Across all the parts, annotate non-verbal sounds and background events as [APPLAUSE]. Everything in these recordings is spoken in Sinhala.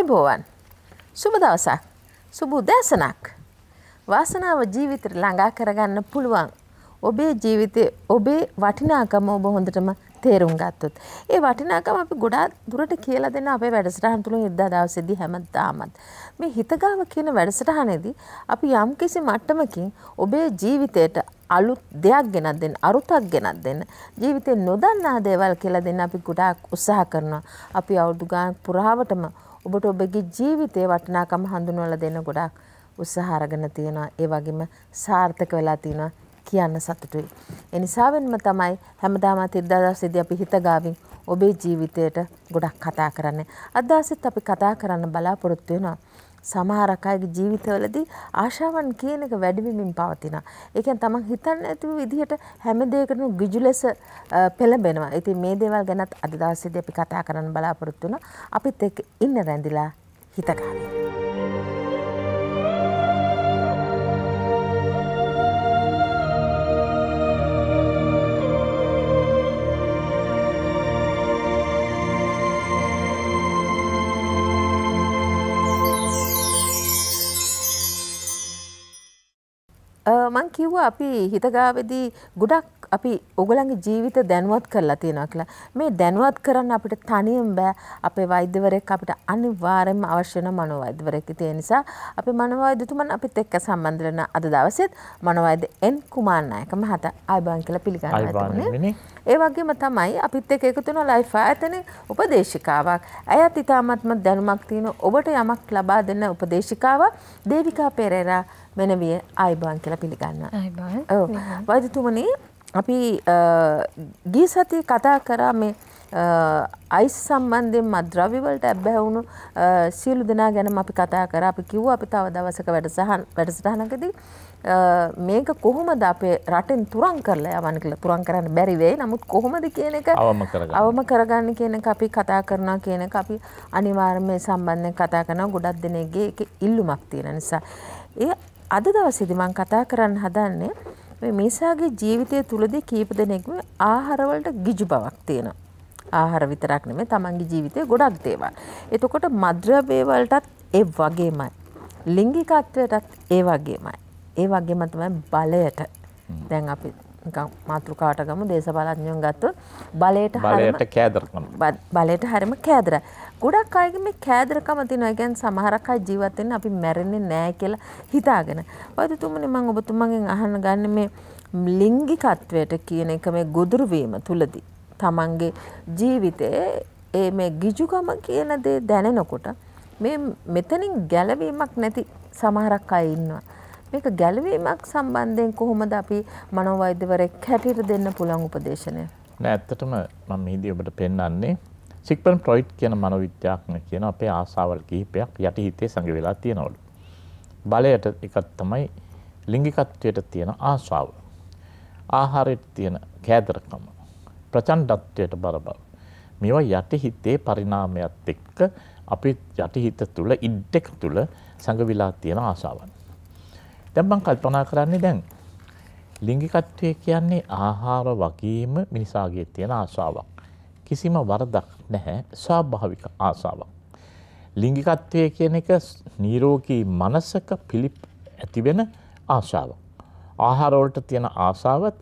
ආයිබෝවන් සුබ දවසක් සුබ උදෑසනක් වාසනාව ජීවිතයට ළඟා කරගන්න පුළුවන් ඔබේ ජීවිතය ඔබේ වටිනාකම ඔබ හොඳටම තේරුම් ගත්තොත්. ඒ වටිනාකම අපි ගොඩාක් දුරට කියලා දෙන අපේ වැඩසටහන් තුළින් ඉදදා දවසේදී හැමදාමත්. මේ හිතගාව කියන වැඩසටහනේදී අපි යම්කිසි මට්ටමකින් ඔබේ ජීවිතයට අලුත් දෙයක් ගෙනත් දෙන්න අරුතක් ගෙනත් දෙන්න ජීවිතේ නොදන්නා දේවල් කියලා දෙන්න අපි ගොඩාක් උත්සාහ කරනවා. අපි අවුරුදු ගාන පුරාවටම ඔබට ඔබගේ ජීවිතයේ වටිනාකම හඳුන්වලා දෙන ගොඩක් උත්සාහ අරගෙන තියෙනවා. ඒ වගේම සාර්ථක වෙලා තියෙනවා කියන්න සතුටුයි. ඒ නිසාවෙන්ම තමයි හැමදාමත් ඉදදා දවසේදී අපි හිතගාවින් ඔබේ ජීවිතයට ගොඩක් කතා කරන්නේ. අද දවසෙත් අපි කතා කරන්න බලාපොරොත්තු වෙනවා. සමහරක් අයගේ ජීවිතවලදී ආශාවන් කියන එක වැඩිවෙමින් පවතිනවා. ඒ කියන්නේ තමන් හිතන්නේ නැති විදිහට හැම දෙයකටම ගිජු ලෙස පෙළඹෙනවා. ඉතින් මේ දේවල් ගැනත් අද දවසේදී අපි කතා කරන්න බලාපොරොත්තු වෙනවා. අපිත් එක්ක ඉන්න රැඳිලා හිතගානේ. මං කිව්ව අපි හිතගාවෙදී ගොඩක් අපි ඔගලන්ගේ ජීවිත දැනුවත් කරලා තියෙනවා කියලා. මේ දැනුවත් කරන්න අපිට තනියෙන් බෑ. අපේ වෛද්‍යවරයෙක් අපිට අනිවාර්යයෙන්ම අවශ්‍ය වෙන මනෝවෛද්‍යවරයෙක්. ඒ නිසා අපේ මනෝවෛද්‍යතුමන් අපිත් එක්ක සම්බන්ධ වෙන අද දවසේත් මනෝවෛද්‍ය එන් කුමාර් නායක මහතා ආයිබන් කියලා පිළිගන්නවා. ඒ වගේම තමයි අපිත් එක්ක එකතු වෙන ලයිෆ් ආයතනයේ උපදේශිකාවක්. ඇයත් ඉතාමත්ම දැනුමක් තියෙන ඔබට යමක් ලබා දෙන උපදේශිකාවක් දේවිකා පෙරේරා මෙනවිය ආයිබන් කියලා පිළිගන්නවා. ගන්න වෛදතුමනේ අපි ගී සති කතා කරා මේ අයිස් සම්බන්ධයෙන් මද්‍රවිවලට ඇබ්බැවුණු සියලු දෙනා ගැනම අපි කතා කර අපි කිව් අපි තව දවසක වැඩසහන් වැඩසටහනකදී මේක කොහොමද අපේ රටෙන් තුරන් කරලා යවන්න කියලා තුරන් කරන්න බැරි වෙයි නමුත් කොහොමද කියන එක අවම කරගන්න කියන එක අපි කතා කරනවා කියන එක අපි අනිවාර්යයෙන් සම්බන්ධයෙන් කතා කරනවා ගොඩක් දෙනෙක්ගේ ඒක ඉල්ලුමක් තියෙන නිසා ඒ අද දවසේදී මම කතා කරන්න හදන්නේ මේ මිනිසාගේ ජීවිතය තුලදී කීප දෙනෙක්ම ආහාර වලට ගිජු බවක් තියෙනවා. ආහාර විතරක් නෙමෙයි තමන්ගේ ජීවිතේ ගොඩක් දේවල්. එතකොට මද්‍රව්‍ය වලටත් ඒ වගේමයි. ලිංගිකත්වයටත් ඒ වගේමයි. ඒ වගේම තමයි බලයට. දැන් අපි නිකන් මාතෘකාවට ගමු දේශපාලඥයන් ගත්තොත් බලයට හරිම බලයට කෑදරකම. බලයට හරිම කෑදරයි. ගොඩක් අයගේ මේ කෑදරකම තියෙනවා. ඒ කියන්නේ සමහරක් අය ජීවත් වෙන්න අපි මැරෙන්නේ නැහැ කියලා හිතාගෙන. වෛද්‍යතුමනි මම ඔබතුමන්ගෙන් අහන්න ගන්න මේ ලිංගිකත්වයට කියන එක මේ ගොදුරු වීම තුලදී තමන්ගේ ජීවිතයේ ඒ මේ ගිජුකම කියන දේ දැනෙනකොට මේ මෙතනින් ගැලවීමක් නැති සමහරක් අය ඉන්නවා. මේක ගැලවීමක් සම්බන්ධයෙන් කොහොමද අපි මනෝවෛද්‍යවරයෙක් හැටියට දෙන්න පුළුවන් උපදේශනය? නෑ ඇත්තටම මම මේදී ඔබට පෙන්වන්නේ සික්පන් ප්‍රොයිට් කියන මනොවිද්‍යාඥ කියන අපේ ආසාවල් කිහිපයක් යටි හිතේ සඟ වෙලා තියෙනවලු. බලයට එකක් තමයි ලිංගිකත්වයට තියෙන ආශාව. ආහාරයට තියෙන කෑදරකම. ප්‍රචණ්ඩත්වයට බර බව. මේවා යටි හිතේ පරිණාමයත් එක්ක අපි යටි හිත තුල ඉඩ් එක තුල සඟ වෙලා තියෙන ආශාවන්. දැන් මම කල්පනා කරන්නේ දැන් ලිංගිකත්වය කියන්නේ ආහාර වගේම මිනිසාගේ තියෙන ආශාවක්. කිසිම වරදක් නැහැ ස්වාභාවික ආසාවක්. ලිංගිකත්වය කියන එක නීරෝගී මනසක පිළිප් ඇතිවෙන ආශාව. ආහාරවලට තියෙන ආසාවත්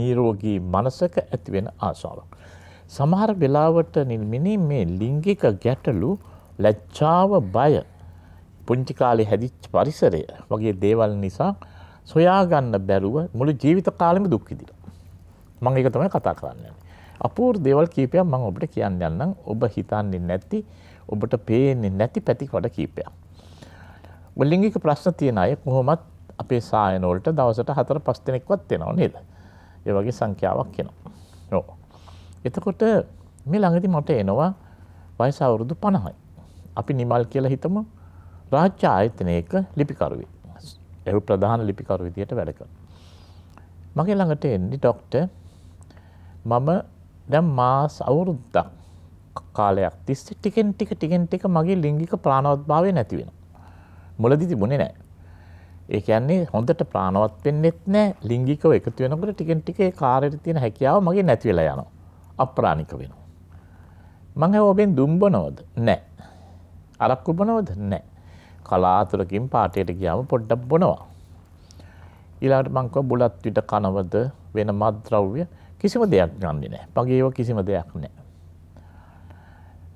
නීරෝගී මනසක ඇතිවෙන ආසාවක්. සමහර වෙලාවට නිල්මිනි මේ ලිංගික ගැටලු ලැච්චාව බය පුංචි කාලේ හැදිච් පරිසරය වගේ දේවල් නිසා සොයාගන්න බැරුව මුළු ජීවිත කාලෙම දුක්කිදිලා. මං එක තමයි කතා කරන්නේ. අපූර් දේවල් කීපයක් මම ඔබට කියන්න යන්නම් ඔබ හිතන්නේ නැති ඔබට පේන්නේ නැති පැති කොට කීපයක්. ඔය ලිංගික ප්‍රශ්න තියෙන අය කොහොමත් අපේ සායන වලට දවසට 4-5 දෙනෙක්වත් එනවා නේද? ඒ වගේ සංඛ්‍යාවක් එනවා. ඔව්. එතකොට මේ ළඟදි මට එනවා වයස අවුරුදු 50යි. අපි නිමල් කියලා හිතමු. රාජ්‍ය ආයතනයක ලිපිකරුවෙක්. ඒ ප්‍රධාන ලිපිකරු විදියට වැඩ කරනවා. මගේ ළඟට එන්නේ ડોක්ටර් මම දැන් මාස අවුරුද්දක් කාලයක් තිස්සේ ටිකෙන් ටික ටිකෙන් ටික මගේ ලිංගික ප්‍රාණවත්භාවය නැති වෙනවා. මුලදී තිබුණේ නැහැ. ඒ කියන්නේ හොඳට ප්‍රාණවත් වෙන්නෙත් නැහැ. ලිංගිකව එකතු වෙනකොට ටිකෙන් ටික ඒ කාර්යයට තියෙන හැකියාව මගේ නැති වෙලා යනවා. අප්‍රාණික වෙනවා. මම ඔබෙන් දුම්බනවද? නැහැ. අරක්කු බොනවද? නැහැ. කලාතුරකින් පාටියට ගියාම පොඩ්ඩක් බොනවා. ඊළඟට මං කිව්වා බුලත් විට කනවද වෙන මත්ද්‍රව්‍ය කිසිම දෙයක් ගන්නේ නෑ පගේව කිසිම දෙයක් නෑ.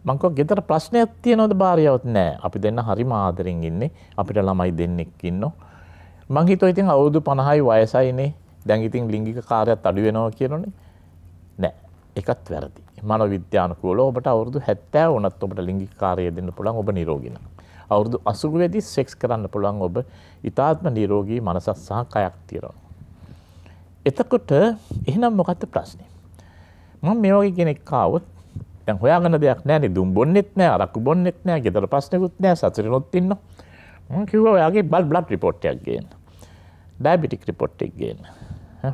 මංකව ගෙතර ප්‍රශ්නයක් තියනොද භාරයවත් නෑ අපි දෙන්න හරි මාදරෙන් ඉන්නේ අපිට ළමයි දෙන්නෙක් ඉන්න. මංහිත ඉතින් අවුදු පණහයි වයසයිනේ දැංගිතින් ලිංගික කාරයක් අඩුවෙනවා කියනනේ නෑ එකත් වැරදි මන විද්‍යානකූල ඔබට අවුරදු හැත්තෑ ඕනත් ඔබට ලිංගි කාරය දෙන්න පුළන් ඔබ නිරෝගෙන. අවුරදු අසුරුවේදී සෙක්ස් කරන්න පුළන් ඔබ ඉතාත්ම නිරෝගී මනසත් සහ කයක් තිරවා. එතකොට එහෙනම් මොකක්ද ප්‍රශ්නය. මම මේ වගේ කෙනෙක් කාවොත් දැන් හොයාගන්න දෙයක් නෑ දුම් බොන්නෙත් නෑ අරක්කු බොන්නෙත් නෑ ගෙදර ප්‍රශ්නකුත් නෑ සසරනොත් ඉන්න මම කිව්වා ඔයාගේ බල් බ්ලඩ් රිපෝට් එකක් ගේන්න ඩයබටික් රිපොට් එකක් ගේන්න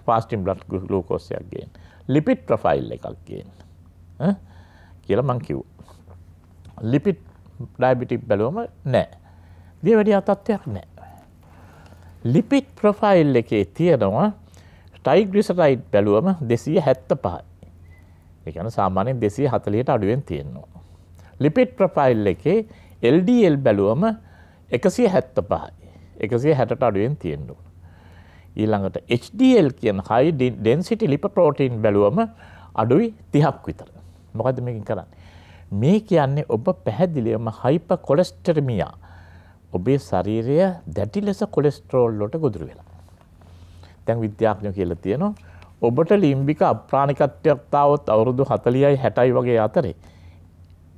පාස්ටිම් බ්ලඩ් ගලූකෝසයක් ගේන්න ලිපිඩ් ප්‍රොෆයිල් එකක් ගේන්න කියලා මං කිව්වා. ලිපිඩ් ඩයබටික් බැලුවම නෑ. දිය වැඩි අතත්වයක් නෑ. ලිපිඩ් ප්‍රොෆයිල් එකේ තියෙනවා ටයිග්‍රිසටයිට් බැලුවම දෙසිය හැත්ත පහයි. එකන සාමානෙන් දෙසිය හතලියට අඩුවෙන් තියෙන්නවා. ලිපිට් ප්‍රපයිල් එකේ LDL බැලුවම එකසිය හැත්ත පහයි එකසිය හැට අඩුවෙන් තියෙන්ඩු. ඊළඟට HDL කියන හයි ඩෙන්සිටි ලිප ප්‍රෝටීන් බැලුවම අඩුයි තිහක් විතර. මොකද මේකින් කරන්න. මේ කියන්නේ ඔබ පැහැදිලියම හයිප කොලෙස්ටර්මියා ඔබේ ශරීරය දැටි ලෙස කොලෙස්ට්‍රෝල්ලොට ගොදුරු වෙලා. තැන් විද්‍යාඥ කියලා තියෙනවා. ඔබට ලිම්බික අප්‍රාණිකත්වයක් තාවත් අවුරුදු හතලියයි හැටයි වගේ අතරේ.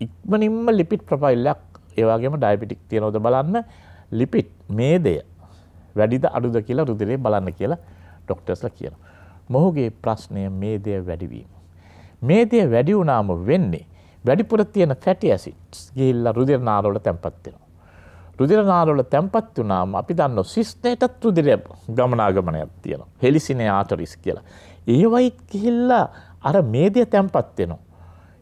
ඉක්මනින්ම ලිපිට් ප්‍රපයිල්ලක් ඒවාගේම ඩයිපිටික් තියෙනවද බලන්න ලිපිට් මේ දෙය වැඩිද අඩුද කියලා රුදිරේ බලන්න කියලා ඩොක්ටර්ස්ල කියන. මොහුගේ ප්‍රශ්නය මේ දෙය වැඩිවීම. මේ දෙය වැඩි වුනාම වෙන්නේ වැඩිපුර තියෙන ෆැටි ඇසිට්ස් ගිල්ල රුදිර නාරවල තැන්පත්වෙනවා. රුදිරනාරවල තැන්පත් වනාම අපි දන්න සිස්නයටත් රුදිරය ගමනාගමනයක් තියෙනවා. හෙලිසිනේ ආටරිස් කියලා. ඒවයිත් කිහිල්ලා අර මේදිය තැන්පත් වෙනවා.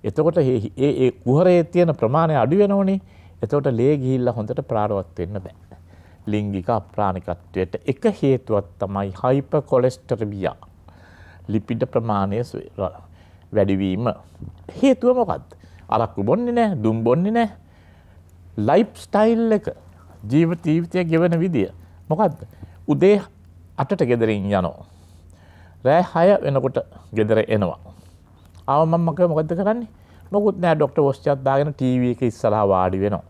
එතකොට ඒ කුහරේ තියෙන ප්‍රමාණය අඩුවෙනෝනේ එතකොට ලේ ගිහිල්ල හොඳට ප්‍රාරවත් වෙන්න බෑ. ලිංගික අප්‍රාණිකත්වයට එක හේතුවත් තමයි හයිප කොලෙස්ටරබියා. ලිපිඩ ප්‍රමාණය වැඩිවීම. හේතුව මොකක්ද? අරක්කු බොන්නේ නෑ, දුම් බොන්නේ නෑ. ලයිෆ් ස්ටයිල් එක ජීව ජීවිතය ගෙවන විදිය. මොකක්ද උදේ අටට ගෙදරින් යනෝ. රෑ හය වෙනකොට ගෙදර එනවා. අවමම්මක මොකද කරන්නේ මොකුත් නෑ ඩොක්ට ෝස්්චත්දාගෙන ටව එක ඉස්සලා වාඩි වෙනවා.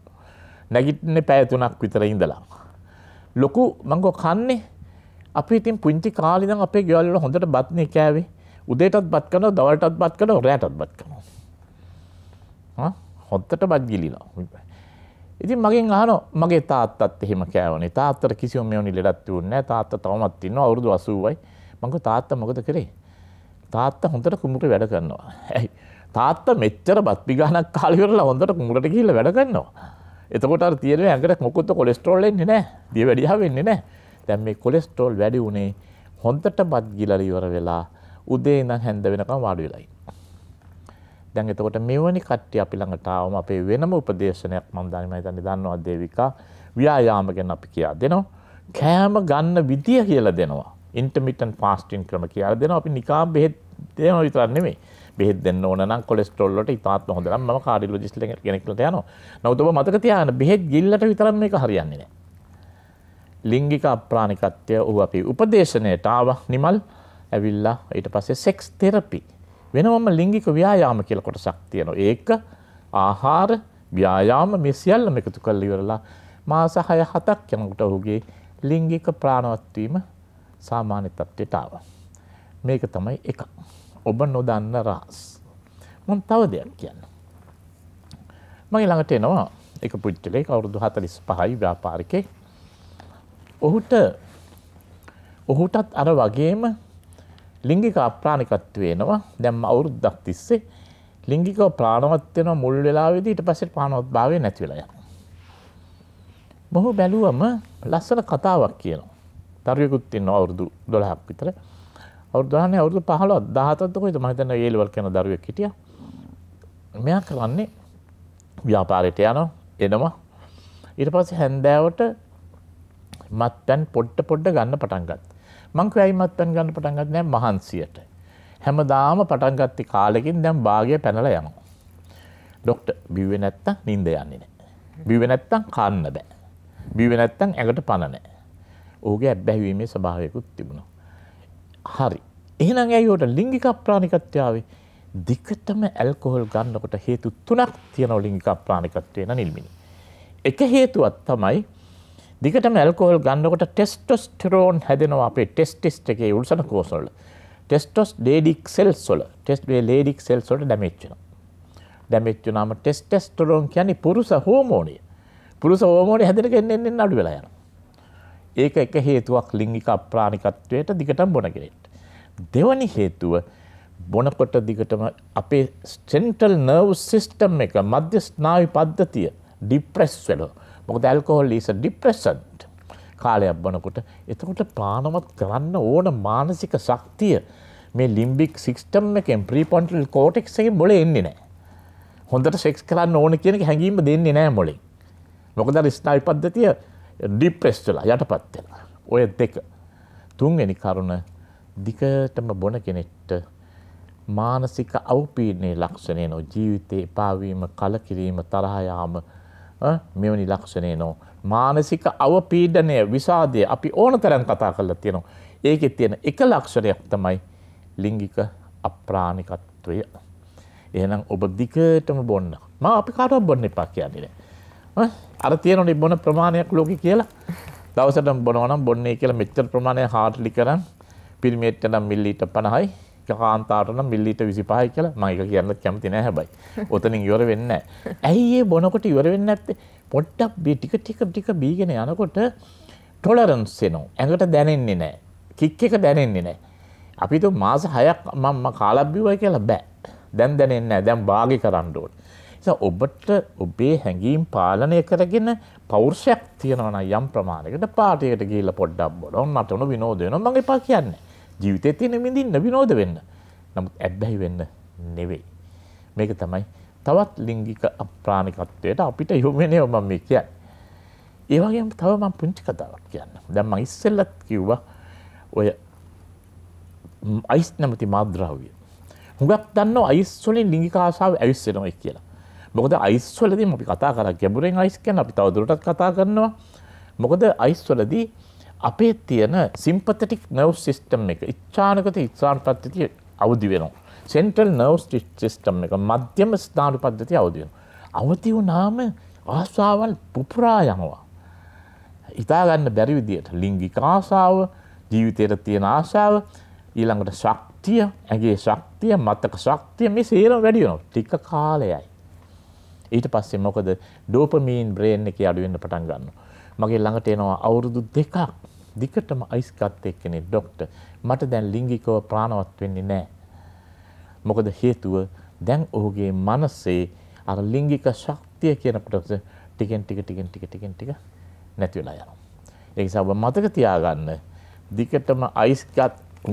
නැගිටන පැෑතුනක් විතර ඉඳලා. ලොකු මංගෝ කන්නේ අපි ඉතින් පුංචි කාලිනම් අපේ ගෙවල්ල හොඳට බත්න කෑවේ උදේටත් බත් කන දවල්ටත් බත් කන රෑටත් බත් කනවා. හොත්තට බත් ගිලිලා. ඉතින් මගෙන් අහන මගේ තාත්තත් එහෙම කෑවනේ තාත්තට කිසිම මෙවැනි ලෙඩක් තිබුණේ නැහැ තාත්තා තවමත් ඉන්නවා අවුරුදු 80යි මම තාත්තා මොකද කරේ තාත්තා හොඳට කුඹුරේ වැඩ කරනවා ඇයි තාත්තා මෙච්චර බත් පිගානක් කාලා ඉවරලා හොඳට කුඹුරට ගිහිල්ලා වැඩ කරනවා එතකොට අර තියෙනවා ඇඟට මොකොත් කොලෙස්ටරෝල් එන්නේ නැහැ දිය වැඩියා වෙන්නේ නැහැ දැන් මේ කොලෙස්ටරෝල් වැඩි උනේ හොඳට බත් ගිලලා ඉවර වෙලා උදේ ඉඳන් හැන්ද වෙනකම් වාඩි වෙලා දැන් එතකොට මෙවැනි කට්ටිය අපි ළඟට ආවම අපේ වෙනම උපදේශනයක් මම දන්නේ මම හිතන්නේ දන්නවා දේවිකා ව්‍යායාම ගැන අපි කියා දෙනවා කෑම ගන්න විදිය කියලා දෙනවා intermittent fasting ක්‍රම කියලා දෙනවා අපි නිකම් බෙහෙත් දෙනවා විතරක් නෙමෙයි බෙහෙත් දෙන්න ඕන නම් කොලෙස්ටරෝල් වලට ඉතාමත් හොඳ නම් මම කාඩියොලොජිස්ට් කෙනෙක් ළඟට යනවා නමුත් ඔබ මතක තියාගන්න බෙහෙත් ගිල්ලට විතරක් මේක හරියන්නේ නැහැ ලිංගික අප්‍රාණිකත්වය ඔහු අපි උපදේශනයට ආව නිමල් ඇවිල්ලා ඊට පස්සේ සෙක්ස් තෙරපි වෙනවම ලිංගික ව්‍යායාම කියලා කොටසක් තියෙනවා. ඒක ආහාර ව්‍යායාම මේ සියල්ලම එකතු කරලා ඉවරලා මාස 6 7ක් යනකොට ඔහුගේ ලිංගික ප්‍රාණවත් වීම සාමාන්‍ය තත්ත්වයට ආවා. මේක තමයි එක. ඔබ නොදන්න රහස්. මම තව දෙයක් කියන්න. මම ළඟට එනවා එක පුද්ගලයෙක් අවුරුදු 45යි ව්‍යාපාරිකයෙක්. ඔහුට ඔහුටත් අර වගේම ලිංගික අප්‍රාණිකත්ව වෙනවා දැම් අවුරුද්දක් තිස්සේ ලිංගික ප්‍රාණවත් වෙන මුල් වෙලාවේදී ඊට පස්සේ ප්‍රාණවත් භාවය නැති වෙලා යනවා. බොහෝ බැලුවම ලස්සන කතාවක් කියනවා. තරුවෙකුත් ඉන්නවා අවුරුදු 12ක් විතර. අවුරුදු 12නේ අවුරුදු 15 17ත් කොහෙද මම හිතන්නේ ඒ ලෙවල් කරන දරුවෙක් හිටියා. මෙයා කරන්නේ ව්‍යාපාරයට යනවා එනවා. ඊට පස්සේ හැන්දෑවට මත්පැන් පොඩ පොඩ ගන්න පටන් ගත්තා. මංක ඇයිමත් පැන් ගන්න පටන් ගත් නෑ මහන්සියට. හැමදාම පටන්ගත්ති කාලෙකින් දැම් භාගය පැනල යනවා. ඩොක්ට බිව නැත්ත නින්ද යන්නේ නෑ. බිව නැත්තං කන්න බෑ. බිව නැත්තං ඇඟට පණනෑ. ඕගේ ඇබ්බැහවීමේ ස්භාවයකුත් තිබුණා. හරි. එහෙනම් ඇයිෝට ලිංගික ප්‍රාණිකත්‍යාවේ දිකටම ඇල්කොහොල් ගන්නකොට හේතු තුනක් තියනව ලිංගික ප්‍රාණිකත්වය නිල්මිනි. එක හේතුවත් තමයි දිගටම ඇල්කෝහල් ගන්නකොට ටෙස්ටොස්ටරෝන් හැදෙනවා අපේ ටෙස්ටිස්ට එකේ උල්සන කෝසොල්ල. ටෙස්ටොස් ඩේඩික් සෙල්ස් වල ටෙස්ට් ලේඩික් සෙල්ස් වලට ඩැමේජ් වෙනවා. ඩැමේජ් වුණාම ටෙස්ටොස්ටරෝන් කියන්නේ පුරුෂ හෝමෝනය. පුරුෂ හෝමෝනය හැදෙන කෙනෙන් එන්න අඩු වෙලා යනවා. ඒක එක හේතුවක් ලිංගික අප්‍රාණිකත්වයට දිගටම බොන කෙනෙක්ට. දෙවනි හේතුව බොනකොට දිගටම අපේ සෙන්ට්‍රල් නර්ව් සිස්ටම් එක මධ්‍ය ස්නායු පද්ධතිය ඩිප්‍රෙස් වෙනවා. මොකද ඇල්කොහොල් is a depressant. කාලයක් බනකොට එතකොට ප්‍රාණවත් කරන්න ඕන මානසික ශක්තිය මේ ලිම්බික් සිිස්ටම් එකෙන් ප්‍රීපොන්ටල් කෝටෙක්ස් එක බොල එන්නේ නෑ. හොඳට සෙක්ස් කරන්න ඕන කියන හැඟීම දෙන්නේ නෑ මොලින්. මොකද ස්නායි පද්ධතිය ඩිප්‍රෙස්ටලා යට පත්වෙලා. ඔය දෙක තුන්වෙනි කරුණ දිකටම බොන කෙනෙක්ට මානසික අවපීඩනයේ ලක්ෂණය නො ජීවිතේ එපාවීම කලකිරීම තරහයාම මෙවැනි ලක්ෂණය නෝ. මානසික අවපීඩනය විසාදය අපි ඕන තරන් කතා කරලා තියෙනවා. ඒකෙ තියෙන එක ලක්ෂණයක් තමයි ලිංගික අප්‍රාණිකත්වය. එහනම් ඔබ දිකටම බොන්න ම අපි කාටක් බොන්න එපා කියන්නේ. අර තියනනි බොන ප්‍රමාණයක් ලෝක කියලා දවසට බොනවනම් බොන්නේ කියලා මෙච්චර ප්‍රමාණය හාටලි කරන්න පිරිමේට්ටනම් මිල්ලිට පණහයි කාන්තාරන මිල්ලිට විසි පහයි කියලා මයික කියන්න කැමති නෑ හැබයි ඔතනින් ඉවර වෙන්න ඇයි ඒ බොනකොට ඉවර වෙන්න ඇත්තේ පොට්ටක් බී ටික ටික ටික බීගෙන යනකොට ටොලරන්ස් එනෝ ඇඟට දැනෙන්නේ නෑ කික් එක දැනෙන්නේ නෑ අපිට මාස හයක් මම කාලබ්බිවයි කියලා බෑ දැන් දැනෙන්න දැම් භාගි කරන්නඩෝට ඔබට ඔබේ හැඟීම් පාලනය කරගෙන පෞර්ෂයක් තියෙනවන යම් ප්‍රමාණකට පාටයට ගීල පොඩ්ඩක් බොඩ ඔන්නට උන විනෝදයන මගේ පා කියන්නේ ජීවිතය තියෙන මිඳින්න විනෝද වෙන්න. නමුත් ඇබ්බැහි වෙන්න නෙවෙයි. මේක තමයි තවත් ලිංගික අප්‍රාණිකත්වයට අපිට යොමනේ මම මේ කියන්නේ. ඒ වගේම තව මම පුංචි කතාවක් කියන්න. දැන් මම ඉස්සෙල්ලත් කිව්වා ඔය අයිස් නැමති මාද්‍රව්‍ය. හුඟක් දන්නවා අයිස් වලින් ලිංගික ආසාව ඇවිස්සෙනවයි කියලා. මොකද අයිස් වලදී අපි කතා කරා ගැඹුරෙන් අයිස් කියන අපි තවදුරටත් කතා කරනවා. මොකද අයිස් වලදී අපේ තියෙන සිම්පතටික් නව් සිිස්ටම් එක ඉච්චානකත ඉත්සාන් පද්ධතිය අවදි වෙනවා. සෙන්ටල් නව් සිිස්ටම් එක මධ්‍යම ස්ථාන පද්ධති අවදියන. අවති වනාම ආසාවල් පුපුරා යනවා. ඉතාගන්න බැරි විදියට ලිංගික ආසාාව ජීවිතයට තියෙන ආසාාව ඊළඟට ශක්තිය ඇගේ ශක්තිය මත්තක ශක්තිය මේ සේරම් වැඩියනො ටික කාලයයි. ඊට පස්සේ මොකද ඩෝපමීන් බ්‍රේන් එක අඩුවෙන්න්න පටන් ගන්න. මගේ ළඟට එනවා අවුරුදු දෙකක් දිකටම අයිස්කත් එක්කනේ ඩොක්ටර්. මට දැන් ලිංගිකව ප්‍රාණවත් වෙන්නේ නැහැ. මොකද හේතුව දැන් ඔහුගේ මනසේ අර ලිංගික ශක්තිය කියන කොටස ටිකෙන් ටික ටිකෙන් ටික ටිකෙන් ටික නැති වෙලා යනවා. ඒ නිසා ඔබ මතක තියාගන්න දිකටම අයිස්කත්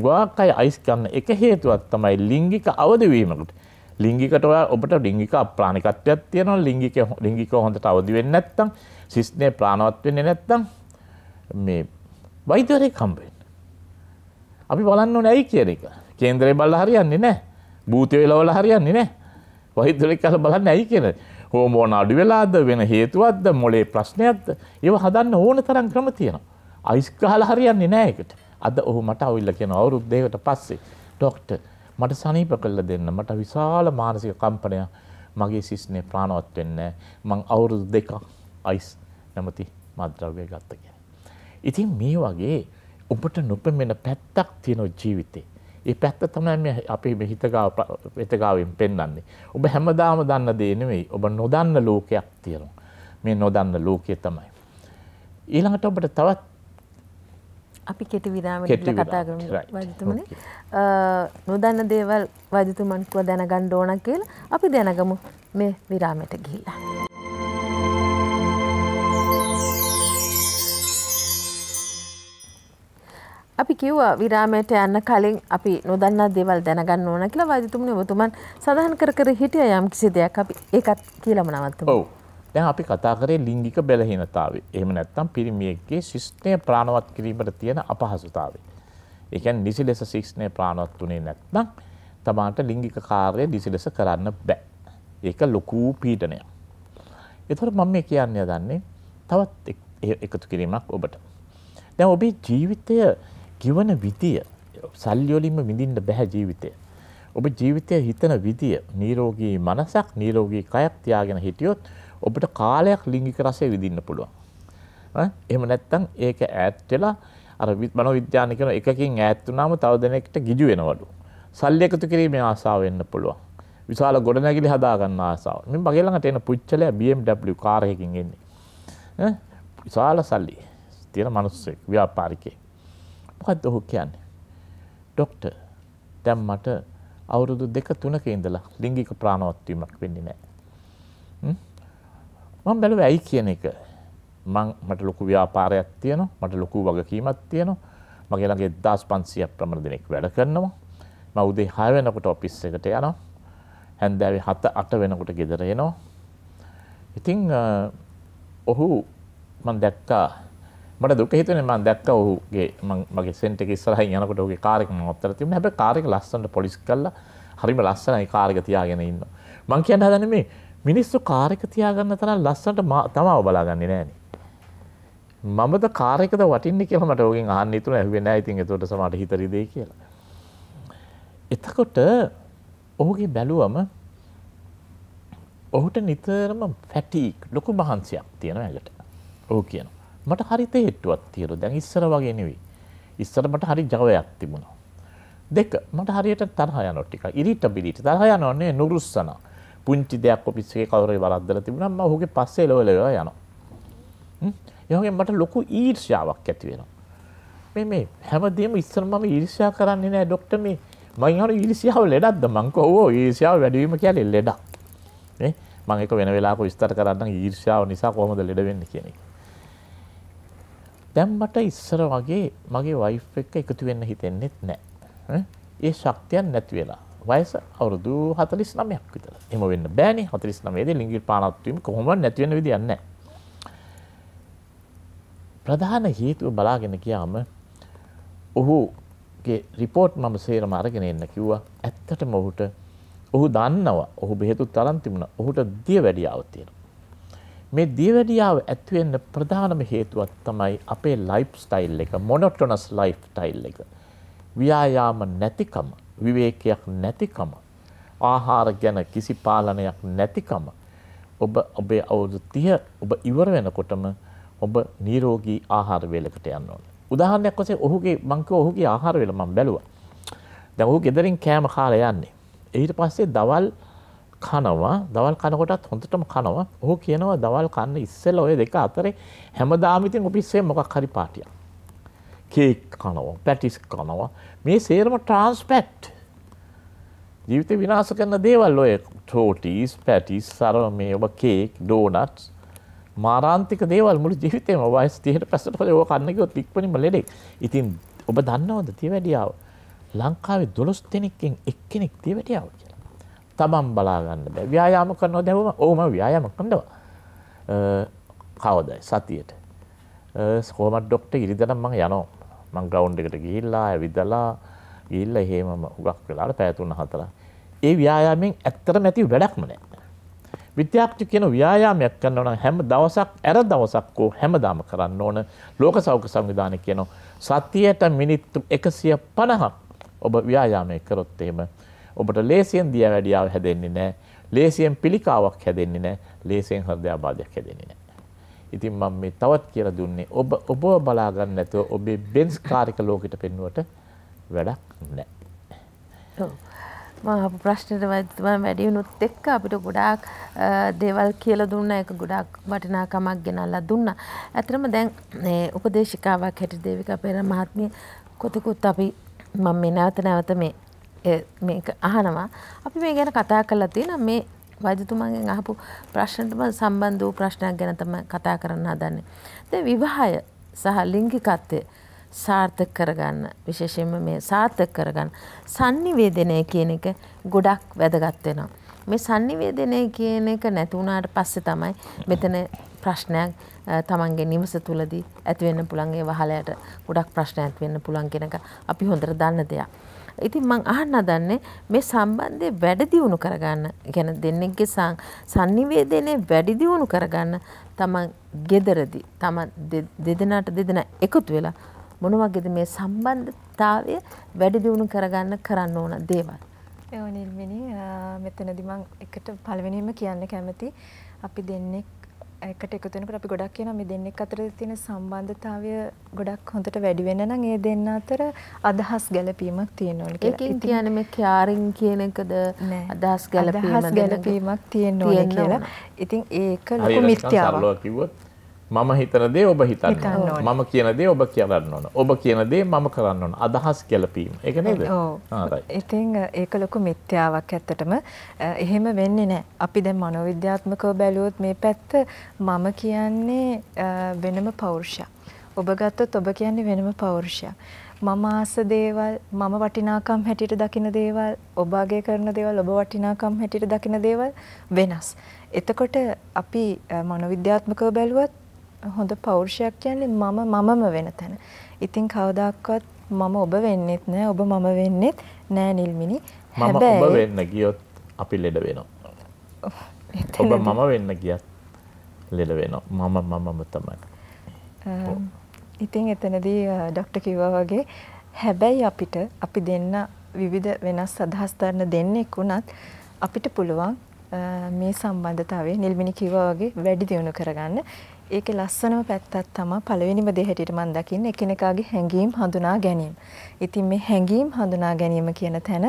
ගොඩක් අය අයිස් ගන්න එක හේතුවක් තමයි ලිංගික අවදි වීමකට. ලිංගිකට ඔයා ඔබට ලිංගික අප්‍රාණිකත්වයක් තියෙනවා. ලිංගික ලිංගිකව හොඳට අවදි වෙන්නේ නැත්නම් සිස්නේ ප්‍රාණවත් වෙන්නේ නැත්නම් මේ වෛද්‍යවරයෙක් හම්බෙන්. අපි බලන්න නැයි කියන එක කේන්ද්‍රය බල්ල හරියන්නේ නෑ භූතිය වෙලවල හරියන්නේ නෑ වෛද්‍යවරයෙක් කල බලන්න ඇයි කියන හෝමෝන අඩු වෙලාද වෙන හේතුවත්ද මොලේ ප්‍රශ්නයක්ද ඒව හදන්න ඕන තරම් ක්‍රම තියෙනවා. අයිස්කහල හරියන්නේ නෑ එකට අද ඔහු මට අවුල්ල කියන අවුරුද්දේකට පස්සේ ඩොක්ට මට සනීප කල්ල දෙන්න මට විශාල මානසික කම්පනයක් මගේ සිස්නේ ප්‍රාණවත් වෙන්න මං අවුරුදු දෙකක් අයිස් නැමති මද්‍රව්‍ය ගත්තක. ඉතින් මේ වගේ ඔබට නොපෙමෙන පැත්තක් තියෙන ජීවිතේ. ඒ පැත්ත තමයි අපේ හිතගාව වෙතගාවෙන් පෙන්වන්නේ. ඔබ හැමදාම දන්න දේ නෙවෙයි. ඔබ නොදන්න ලෝකයක් තියෙනවා. මේ නොදන්න ලෝකය තමයි. ඊළඟට ඔබට තවත් අපි කෙටි විරාමයකට කතා කරමු වෛද්‍යතුමනි. නොදන්න දේවල් වෛද්‍යතුමන් කව දැනගන්න ඕන කියලා අපි දැනගමු මේ විරාමයට ගිහිල්ලා. අපි කිව්ව විරාමයට යන්න කලින් අපි නොදන්නා දේවල් දැනගන්න ඕන කියලා වාදිතුමනි ඔබතුමන් සඳහන් කර කර හිටිය යම් කිසි දෙයක් අපි ඒකත් කියලම නවත්තමු. ඔව්. දැන් අපි කතා කරේ ලිංගික බැලහීනතාවය. එහෙම නැත්නම් පිරිමියෙක්ගේ ශිෂ්ණය ප්‍රාණවත් කිරීමට තියෙන අපහසුතාවය. ඒ කියන්නේ නිසි ලෙස ශිෂ්ණය ප්‍රාණවත් උනේ නැත්නම් තමාට ලිංගික කාර්යය නිසි ලෙස කරන්න බෑ. ඒක ලොකු පීඩනයක්. ඒතර මම මේ කියන්න යදන්නේ තවත් එකතු කිරීමක් ඔබට. දැන් ඔබේ ජීවිතය ගිවන විදිය සල්ලියොලින්ම විඳින්න බැහැ ජීවිතය. ඔබ ජීවිතය හිතන විදිය නීරෝගී මනසක් නීරෝගී කයක් තියාගෙන හිටියොත් ඔබට කාලයක් ලිංගික රසය විඳින්න පුළුවන්. එහෙම නැත්තම් ඒක ඈත් වෙලා අර මනෝවිද්‍යාන කියන එකකින් ඈත් වුණාම තව දෙනෙක්ට ගිජු වෙනවලු. සල්ලි එකතු කිරීමේ ආසාව එන්න පුළුවන්. විශාල ගොඩනැගිලි හදා ගන්න ආසාව. මේ මගේ ළඟට එන පුච්චලයා BMW කාර් එකකින් එන්නේ. විශාල සල්ලි තියෙන මිනිස්සෙක් ව්‍යාපාරිකයෙක්. මොකක්ද ඔහු කියන්නේ? ડોක්ටර් දැන් මට අවුරුදු දෙක තුනක ඉඳලා ලිංගික ප්‍රාණවත් වීමක් වෙන්නේ නැහැ. මම බැලුවා ඇයි කියන එක. මං මට ලොකු ව්‍යාපාරයක් තියෙනවා, මට ලොකු වගකීමක් තියෙනවා. මගේ ළඟ 1500ක් ප්‍රමාණ දෙනෙක් වැඩ කරනවා. මම උදේ 6 වෙනකොට ඔෆිස් එකට යනවා. හැන්දෑවේ 7 8 වෙනකොට ගෙදර එනවා. ඉතින් ඔහු මම දැක්කා මට දුක හිතනේ මම දැක්ක ඔහුගේ මම මගේ සෙන්ට් එක ඉස්සරහින් යනකොට ඔහුගේ කාර් එක මම අත්තර තිබුණා. හැබැයි කාර් එක ලස්සනට පොලිස් කරලා හරිම ලස්සනයි කාර් එක තියාගෙන ඉන්නවා. මම කියන්න හදන්නේ මේ මිනිස්සු කාර් එක තියාගන්න තරම් ලස්සනට තමාව බලාගන්නේ නෑනේ. මමද කාරයකද වටින්න කියලා මට ඔගෙන් ආන්න තුන ඇහුවෙන ඉතින් එතකොට සමට හිතරිදේ කියලා. එතකොට ඔහුගේ බැලුවම ඔහුට නිතරම ෆැටීක් ලොකු මහන්සියක් තියෙන ඇඟට. ඔහු කියනවා. මට හරිත හේට්ටුවක් තියෙන දැන් ඉස්සර වගේ නෙවෙයි. ඉස්සර මට හරි ජවයක් තිබුණා. දෙක මට හරියට තරහ යනවා ටික. ඉරිටබිලිටි තරහ යනවනේ නුරුස්සන. පුංචි දෙයක් ඔෆිස් එකේ කවුරු හරි වරද්දලා තිබුණා මම ඔහුගේ පස්සේ එලවලව යනවා. එහොගේ මට ලොකු ඊර්ෂ්‍යාවක් ඇති වෙනවා. මේ මේ හැමදේම ඉස්සර මම ඊර්ෂ්‍යා කරන්නේ නැහැ ડોක්ටර් මේ මං අර ඊර්ෂ්‍යාව ලෙඩක්ද මං කෝ ඊර්ෂ්‍යාව වැඩි වීම කියන්නේ ලෙඩක්. නේ මං එක වෙන වෙලාවක විස්තර කරන්නම් ඊර්ෂ්‍යාව නිසා කොහොමද ලෙඩ වෙන්නේ කියන එක. දැන් මට ඉස්සර වගේ මගේ වයිෆ් එක්ක එකතු වෙන්න හිතෙන්නෙත් නෑ. ඒ ශක්තියන් නැති වෙලා. වයස අවුරුදු 49ක් විතර. එහෙම වෙන්න බෑනේ 49 දී ලිංගික පානත්වීම කොහොමවත් නැති වෙන විදියක් නැහැ. ප්‍රධාන හේතුව බලාගෙන ගියාම ඔහුගේ රිපෝට් මම සේරම අරගෙන එන්න කිව්වා. ඇත්තටම ඔහුට ඔහු දන්නවා. ඔහු බෙහෙතු තරම් තිබුණා. ඔහුට දිය වැඩියාවක් තියෙනවා. මේ දියවැඩියාව ඇතිවෙන්න ප්‍රධානම හේතුවත් තමයි අපේ ලයිෆ් ස්ටයිල් එක මොනොටොනස් ලයිෆ් ස්ටයිල් එක. ව්‍යායාම නැතිකම, විවේකයක් නැතිකම, ආහාර ගැන කිසි පාලනයක් නැතිකම. ඔබ ඔබේ අවුරුදු 30 ඔබ ඉවර වෙනකොටම ඔබ නිරෝගී ආහාර වේලකට යන්න ඕන. උදාහරණයක් වශයෙන් ඔහුගේ මං කිව්ව ඔහුගේ ආහාර වේල මම බැලුවා. දැන් ඔහු ගෙදරින් කෑම කාලා යන්නේ. ඊට පස්සේ දවල් 8 කනවා දවල් කනකොටත් හොඳටම කනවා ඔහු කියනවා දවල් කන්න ඉස්සෙල්ල ඔය දෙක අතරේ හැමදාමිතින් ඔපිස්සේ මොකක් හරි පාටිය. කේක් කනවා පැටිස් කනවා මේ සේරම ට්‍රන්ස්පැට් ජීවිත විනාස කරන දේවල් ඔය ටෝටිස් පැටිස් සරව මේ ඔබ කේක් ඩෝනට්ස් මාරාන්තික දේවල් මුළු ජීවිතයම වයස් තියට පැසට පල ඕ කන්නකොත් ඉක්පනිම ලෙඩෙක් ඉතින් ඔබ දන්නවද තිවැඩියාව ලංකාවේ දොළොස් දෙනෙක්කෙන් එක්කෙනෙක් තිවැටියාව තමන් බලාගන්න බෑ ව්‍යයාම කරන දැවම ඕම ව්‍යයාම කඳවා කවද සතියට ස්කෝමට ඩොක්ට ඉරිදනම් මං යනෝ මං ග්‍රවන්් එකට ගිහිල්ලා ඇවිදලා ඉල්ල හෙම උගක් වෙලාට පැතුන්න හතර ඒ ව්‍යයාමෙන් ඇත්තර මැති වැඩක්ම නෑ විද්‍යාක්ති කියන ව්‍යයාමයක් කරන්න ඕන හැම දවසක් ඇර දවසක් වෝ හැමදාම කරන්න ඕන ලෝක සෞඛ්‍ය සංවිධානය කියනවා සතියට මිනිත්තු එකසිය පණහක් ඔබ ව්‍යයාමය කරොත් එහෙම ඔබට ලේසියෙන් දිය වැඩියාව හැදෙන්නේ නෑ ලේසියෙන් පිළිකාවක් හැදෙන්නේ නෑ ලේසියෙන් හෘදයාබාධයක් හැදෙන්නේ නෑ. ඉතින් මම මේ තවත් කියලා දුන්නේ ඔබ ඔබ බලා ගන්න නැතුව ඔබේ බෙන්ස් කාර්යක ලෝකෙට පෙන්නුවට වැඩක් නෑ. ඔව්. මහපු ප්‍රශ්නයට මම වැඩි වුණුත් එක්ක අපිට ගොඩාක් දේවල් කියලා දුන්නා ඒක ගොඩාක් වටිනාකමක් ගෙනල්ලා දුන්නා. ඇත්තටම දැන් මේ උපදේශිකාවක් හැටියට දේවිකා පෙර මහත්මිය කොතෙකුත් අපි මම මේ නැවත නැවත මේ මේක අහනවා අපි මේ ගැන කතා කරලා තියෙන මේ වෛද්‍යතුමන්ගෙන් අහපු ප්‍රශ්නටම සම්බන්ධ වූ ප්‍රශ්නයක් ගැන තමයි කතා කරන්න හදන්නේ. දැන් විවාහය සහ ලිංගිකත්වය සාර්ථක කරගන්න විශේෂයෙන්ම මේ සාර්ථක කරගන්න sannivedanaya කියන එක ගොඩක් වැදගත් වෙනවා. මේ sannivedanaya කියන එක නැති වුණාට පස්සේ තමයි මෙතන ප්‍රශ්නයක් තමන්ගේ නිවස තුලදී ඇති වෙන්න පුළුවන් ඒ වහලයට ගොඩක් ප්‍රශ්න ඇති වෙන්න පුළුවන් කියන එක අපි හොඳට දන්න දෙයක්. ඉතින් මං අහන්න හදන්නේ මේ සම්බන්ධය වැඩි දියුණු කරගන්න ගැන දෙන්නෙක්ගේ sannivedanaya වැඩි දියුණු කරගන්න තමන් gederedi තමන් දෙදෙනාට දෙදෙනා එකතු වෙලා මොන වගේද මේ සම්බන්ධතාවය වැඩි දියුණු කරගන්න කරන්න ඕන දේවල්. ඒ වනිල්මිනි මෙතනදී මම එකට පළවෙනිම කියන්න කැමති අපි දෙන්නේ එකට එකතුනකට අපි ගොඩක් කියන මේ දෙන්නෙක් අතර තියෙන සම්බන්ධතාවය ගොඩක් හොඳට වැඩි වෙන නම් ඒ දෙන්න අතර අදහස් ගැළපීමක් තියෙන්න ඕනේ කියලා. ඒකෙන් කියන්නේ මේ කියාරින් කියන එකද අදහස් ගැළපීමක් අදහස් ගැළපීමක් තියෙන්න ඕනේ කියලා. ඉතින් ඒක ලොකු මිත්‍යාවක්. මම හිතන දේ ඔබ හිතන්න මම කියන දේ ඔබ කියන්න ඕන ඔබ කියන දේ මම කරන්න ඕන අදහස් ගැලපීම එක නේද ඉතින් ඒක ලොකු මිත්‍යාවක් ඇත්තටම එහෙම වෙන්නේ නෑ අපි දැන් මනෝවිද්‍යාත්මකව බැලුවොත් මේ පැත්ත මම කියන්නේ වෙනම පෞරුෂයක් ඔබ ගත්තොත් ඔබ කියන්නේ වෙනම පෞරුෂයක් මම ආස දේවල් මම වටිනාකම් හැටියට දකින දේවල් ඔබ අගය කරන දේවල් ඔබ වටිනාකම් හැටියට දකින දේවල් වෙනස්. එතකොට අපි මනෝවිද්‍යාත්මකව බැලුවත් හොඳ පෞරුෂයක් කියන්නේ මම මමම වෙන තැන. ඉතින් කවදාක්වත් මම ඔබ වෙන්නෙත් නෑ ඔබ මම වෙන්නෙත් නෑ නිල්මිනි. මම ඔබ වෙන්න ගියොත් අපි ලෙඩ වෙනවා. ඔබ මම වෙන්න ගියත් ලෙඩ වෙනවා. මම මමම තමයි. ඉතින් එතනදී ඩොක්ටර් කිව්වා වගේ හැබැයි අපිට අපි දෙන්න විවිධ වෙනස් අදහස් දරන දෙන්නෙක් වුණත් අපිට පුළුවන් මේ සම්බන්ධතාවය නිල්මිනි කිව්වා වගේ වැඩි දියුණු කරගන්න. ඒකේ ලස්සනම පැත්තක් තමයි පළවෙනිම දේ හැටියට මම දකින්නේ එකිනෙකාගේ හැඟීම් හඳුනා ගැනීම. ඉතින් මේ හැඟීම් හඳුනා ගැනීම කියන තැන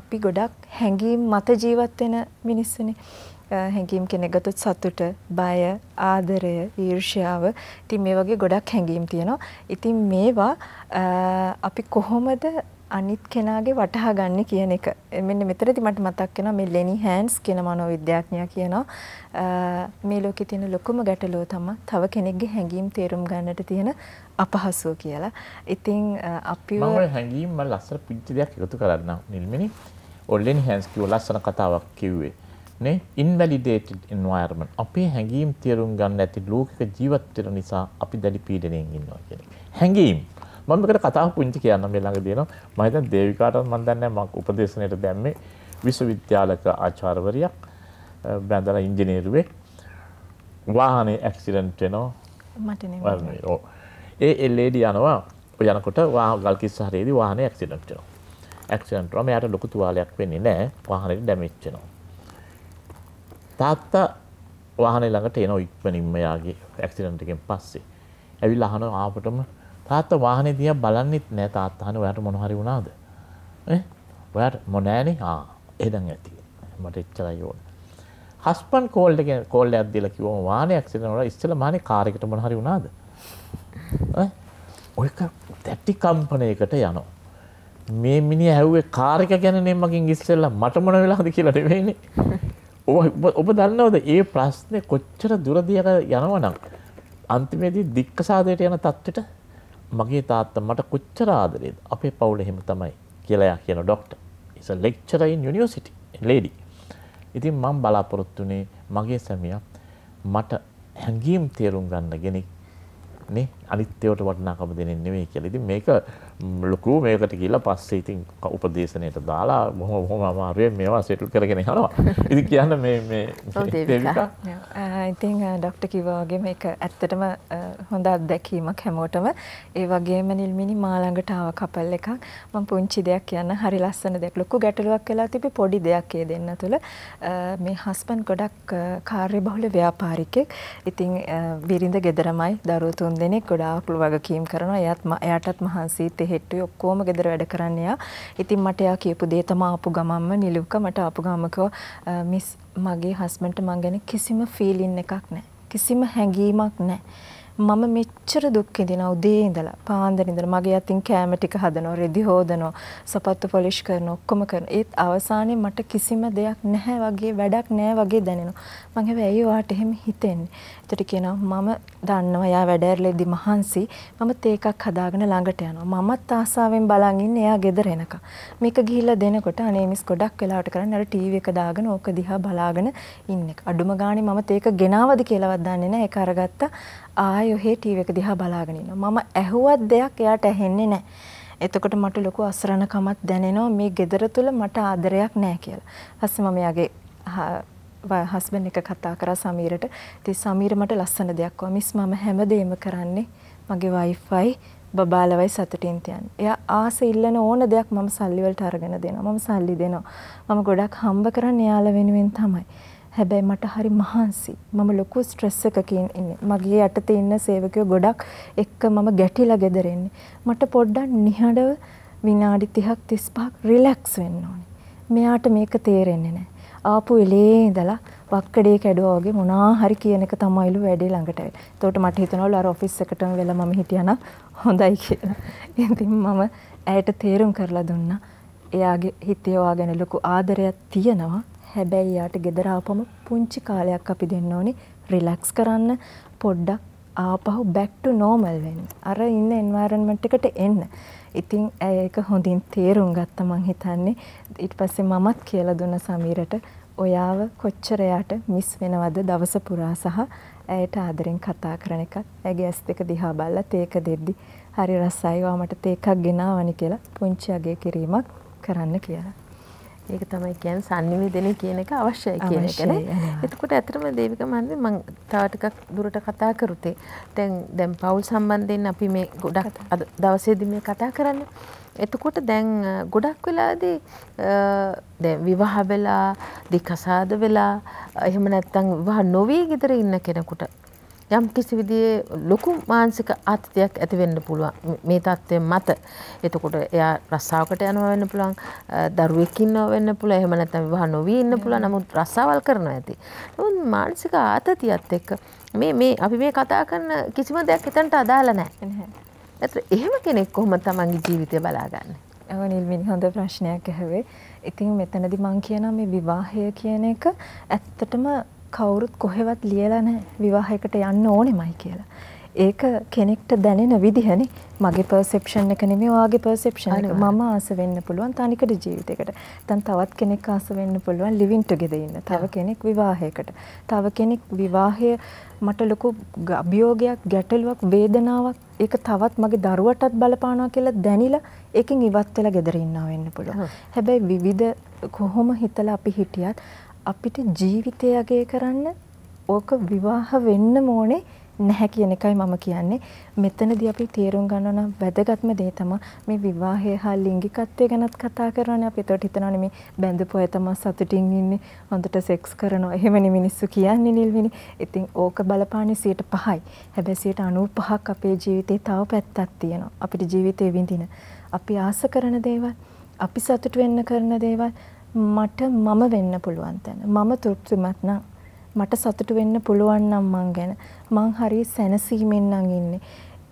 අපි ගොඩක් හැඟීම් මත ජීවත් වෙන මිනිස්සුනේ. හැඟීම් කෙනෙක්ගතොත් සතුට, බය, ආදරය, ඊර්ෂ්‍යාව, ඉතින් මේ වගේ ගොඩක් හැඟීම් තියෙනවා. ඉතින් මේවා අපි කොහොමද අනිත් කෙනාගේ වටහා ගන්න කියන එක. මෙන්න මෙතනදි මට මතක් වෙනවා මේ ලෙනි හෑන්ඩ්ස් කියන මනෝවිද්‍යාඥයා කියනවා මේ ලෝකේ තියෙන ලොකුම ගැටලුව තමයි තව කෙනෙක්ගේ හැඟීම් තේරුම් ගන්නට තියෙන අපහසුව කියලා. ඉතින් අපිව මම හැඟීම් මම ලස්සන පිච්ච දෙයක් එකතු කරන්නම් නිල්මිනි. ඔය ලෙනි හෑන්ඩ්ස් කියෝ ලස්සන කතාවක් කිව්වේ. නේ ඉන්වැලිඩේටඩ් එන්වයර්මන්ට් අපේ හැඟීම් තේරුම් ගන්න නැති ලෝකික ජීවත් වෙන නිසා අපි දැඩි පීඩණයෙන් ඉන්නවා කියන එක. හැඟීම් මමකට කතාව පුංචි කියන්න මෙල්ලඟ දයන මහිත දේවිකාට මන්දන්න මක් උපදේශනයට දැම්මේ විශ්වවිද්‍යාලක ආචාරවරයක් බැඳල ඉංජිනේරුවේ වාහනේ ඇක්සිඩන්ටනෝ වර්ණෝ ඒ එල්ලේඩ යනවා යනකොට වා ගල්කිස් හරේදි වාහන ඇක්සිඩන්ටනෝ ඇක්සිඩන්ටම යට ලොකු තුවාලයක් වෙන්නේ නෑ වාහනයට දැමිච්චනවා තාත්තා වාහන ළඟට එන ඉක්මනින්ම යාගේ ඇක්සිඩන්ටකෙන් පස්සේ ඇවිල් අහන ආපටම තාත්ත වාහනේ දිහා බලන්නෙත් නෑ තාත්තා අහන්නේ ඔයාට මොන හරි වුණාද? ඈ ඔයාට මොනෑනේ? ආ එහෙනම් ඇති. මට එච්චරයි ඕන. හස්බන්ඩ් කෝල් එක කෝල් එකක් දීලා කිව්වම වාහනේ ඇක්සිඩන්ට් වුණා. ඉස්සෙල්ලා මානේ කාර් එකට මොන හරි වුණාද? ඈ ඔය තැටි කම්පණයකට යනවා. මේ මිනි ඇහුවේ කාරක ගැනනේ මකින් ඉස්සෙල්ලා මට මොන වෙලාද කියලා නෙවෙයිනේ. ඔබ දන්නවද ඒ ප්‍රශ්නේ කොච්චර දුරදියට යනවනම් අන්තිමේදී දික්කසාදයට යන තත්ත්වෙට මගේ තාත්ත මට කොච්චර ආදරේද අපේ පවුල එහෙම තමයි කියලයා කියන ඩොක්ට ඉස ලෙක්චරයින් යුනිවසිට ලේඩි ඉතින් මං බලාපොරොත්තුනේ මගේ සැමිය මට හැඟීම් තේරුම් ගන්න ගෙනෙක් නේ අනිත්‍යවට වටිනාකම දෙන්නේ නෙමෙයි කියලා. ඉතින් මේක ලොකු මේකට කියලා පස්සේ ඉතින් උපදේශනයට දාලා බොහොම බොහොම අමාරුවෙන් මේවා සෙටල් කරගෙන යනවා. [LAUGHS] ඉතින් කියන්න මේ මේ දේවිකා. ඉතින් ડોක්ටර් කිව්වා වගේ මේක ඇත්තටම හොඳ අත්දැකීමක් හැමෝටම. ඒ වගේම නිල්මිනි මා ළඟට ආව කපල් එකක් මම පුංචි දෙයක් කියන්න හරි ලස්සන දෙයක්. ලොකු ගැටලුවක් වෙලා තිබි පොඩි දෙයක් ඒ දෙන්න තුල මේ හස්බන්ඩ් ගොඩක් කාර්යබහුල ව්‍යාපාරිකයෙක්. ඉතින් බිරිඳ ගෙදරමයි දරුවෝ තුන් දෙනෙක් ගොඩාක් වගකීම් කරනවා. එයාත් එයාටත් මහන්සිත් එහෙට්ටුයි ඔක්කොම ගෙදර වැඩ කරන්න යා. ඉතින් මට එයා කියපු දේ තමයි ආපු ගමම්ම නිලුක මට ආපු ගමක මිස් මගේ හස්බන්ඩ්ට මං ගැන කිසිම ෆීලින් එකක් නැහැ. කිසිම හැඟීමක් නැහැ. මම මෙච්චර දුක් විඳිනවා උදේ ඉඳලා පාන්දර ඉඳලා මගේ අතින් කෑම ටික හදනවා රෙදි හොදනවා සපත්තු පොලිෂ් කරනවා ඔක්කොම කරනවා ඒත් අවසානයේ මට කිසිම දෙයක් නැහැ වගේ වැඩක් නැහැ වගේ දැනෙනවා මම හැබැයි ඇයි ඔයාට එහෙම හිතෙන්නේ එතකොට කියනවා මම දන්නවා යා වැඩ ඇරලෙදි මහන්සි මම තේකක් හදාගෙන ළඟට යනවා මමත් ආසාවෙන් බලන් ඉන්නේ එයා ගෙදර එනකම් මේක ගිහිල්ලා දෙනකොට අනේ මිස් ගොඩක් වෙලාවට කරන්නේ අර ටීවී එක දාගෙන ඕක දිහා බලාගෙන ඉන්න එක අඩුම ගානේ මම තේක ගෙනාවද කියලාවත් දන්නේ නැහැ ඒක අරගත්තා ආයෙ ඔහේ ටීවී එක දිහා බලාගෙන ඉන්නවා. මම ඇහුවත් දෙයක් එයාට ඇහෙන්නේ නැහැ. එතකොට මට ලොකු අසරණකමක් දැනෙනවා මේ ගෙදර තුල මට ආදරයක් නැහැ කියලා. පස්සේ මම යාගේ හස්බන්ඩ් එක කතා කරා සමීරට. ඉතින් සමීර මට ලස්සන දෙයක් කිව්වා. මිස් මම හැමදේම කරන්නේ මගේ Wi-Fi බබාලවයි සතුටින් තියන්නේ. එයා ආස ඉල්ලන ඕන දෙයක් මම සල්ලි වලට අරගෙන දෙනවා. මම සල්ලි දෙනවා. මම ගොඩක් හම්බ කරන්නේ එයාලා වෙනුවෙන් තමයි. හැබැයි මට හරි මහන්සි. මම ලොකු ස්ට්‍රෙස් එකකින් ඉන්නේ. මගේ යටතේ ඉන්න සේවකයෝ ගොඩක් එක්ක මම ගැටිලා ගෙදර මට පොඩ්ඩක් නිහඬව විනාඩි 30ක් 35ක් රිලැක්ස් වෙන්න ඕනේ. මෙයාට මේක තේරෙන්නේ නැහැ. ආපු වෙලේ ඉඳලා වක්කඩේ කැඩුවා වගේ මොනා හරි කියන එක තමයිලු වැඩේ ළඟට ඇවිල්ලා. එතකොට මට හිතනවලු අර ඔෆිස් එකටම වෙලා මම හිටියානම් හොඳයි කියලා. ඉතින් මම ඇයට තේරුම් කරලා දුන්නා. එයාගේ හිතේ ඔයා ගැන ලොකු ආදරයක් තියෙනවා. හැබැයි යාට ගෙදර ආපම පුංචි කාලයක් අපි දෙන්න ඕනේ රිලැක්ස් කරන්න පොඩ්ඩක් ආපහු back to normal වෙන්න. අර ඉන්න environment එකට එන්න. ඉතින් ඒක හොඳින් තේරුම් ගත්ත මං හිතන්නේ. ඊට පස්සේ මමත් කියලා දුන්න සමීරට ඔයාව කොච්චර යාට මිස් වෙනවද දවස පුරා සහ ඇයට ආදරෙන් කතා කරන එකත් ඇගේ ඇස් දෙක දිහා බැලලා තේක දෙද්දි හරි රසයි වා මට තේකක් ගෙනාවනි කියලා පුංචි අගේ කිරීමක් කරන්න කියලා. ඒක තමයි කියන් සංනිවේදනය කියන එක අවශ්‍යයි කියන එකන එතකොට ඇතරම දේවික මහන්දේ මං තවටිකක් දුරට කතා කරුතේ තැන් දැම් පවුල් සම්බන්ධයෙන් අපි මේ ගොඩක් දවසේදි මේ කතා කරන්න එතකොට දැන් ගොඩක් වෙලාදී දැ විවාහ වෙලා දිකසාද වෙලා එහෙම නැත්තං විවාහ නොවී ගෙදර ඉන්න කෙනෙකුට යම් කිසි විදිහේ ලොකු මානසික ආතතියක් ඇති වෙන්න පුළුවන් මේ தත්ත්වය මත. එතකොට එයා රස්සාවකට යනවා වෙන්න පුළුවන්, දරුවෙක් ඉන්නව වෙන්න පුළුවන්, එහෙම නැත්නම් විවාහ නොවී ඉන්න පුළුවන්. නමුත් රස්සාවල් කරනවා ඇති. නමුත් මානසික ආතතියත් එක්ක මේ මේ අපි මේ කතා කරන කිසිම දෙයක් හිතන්ට අදාළ නැහැ. ඇත්තට එහෙම කෙනෙක් කොහොමද තමන්ගේ ජීවිතය බලාගන්නේ? ඔව් නිල්මිනි හොඳ ප්‍රශ්නයක් ඇහුවේ. ඉතින් මෙතනදි මම කියනවා මේ විවාහය කියන එක ඇත්තටම කවුරුත් කොහෙවත් ලියලා නැහැ විවාහයකට යන්න ඕනෙමයි කියලා. ඒක කෙනෙක්ට දැනෙන විදිහනේ මගේ පර්සෙප්ෂන් එක නෙමෙයි ඔයාගේ පර්සෙප්ෂන් එක. මම ආස වෙන්න පුළුවන් තනිකඩ ජීවිතයකට. දැන් තවත් කෙනෙක් ආස වෙන්න පුළුවන් ලිවින් ටුගෙදර් ඉන්න. තව කෙනෙක් විවාහයකට. තව කෙනෙක් විවාහය මට ලොකු අභියෝගයක්, ගැටලුවක්, වේදනාවක්. ඒක තවත් මගේ දරුවටත් බලපානවා කියලා දැනිලා ඒකෙන් ඉවත් වෙලා ගෙදර ඉන්නවා වෙන්න පුළුවන්. හැබැයි විවිධ කොහොම හිතලා අපි හිටියත් අපිට ජීවිතය යගේ කරන්න ඕක විවාහ වෙන්න ඕනේ නැහැ කියන එකයි මම කියන්නේ. මෙතනදී අපි තේරුම් ගන්න නම් වැදගත්ම දේ තමයි මේ විවාහය හා ලිංගිකත්වය ගැනත් කතා කරනවානේ. අපි ඒකට හිතනවානේ මේ බැඳපු අය තමයි සතුටින් ඉන්නේ. හොඳට සෙක්ස් කරනවා. එහෙමනේ මිනිස්සු කියන්නේ නිල්විනි. ඉතින් ඕක බලපාන්නේ 105යි. හැබැයි 95ක් අපේ ජීවිතේ තව පැත්තක් තියෙනවා. අපිට ජීවිතේ විඳින. අපි ආස කරන දේවල්, අපි සතුට වෙන්න කරන දේවල් මට මම වෙන්න පුළුවන් තැන. මම තෘප්තිමත් නම් මට සතුටු වෙන්න පුළුවන් නම් මං ගැන මං හරි සැනසීමෙන් නම් ඉන්නේ.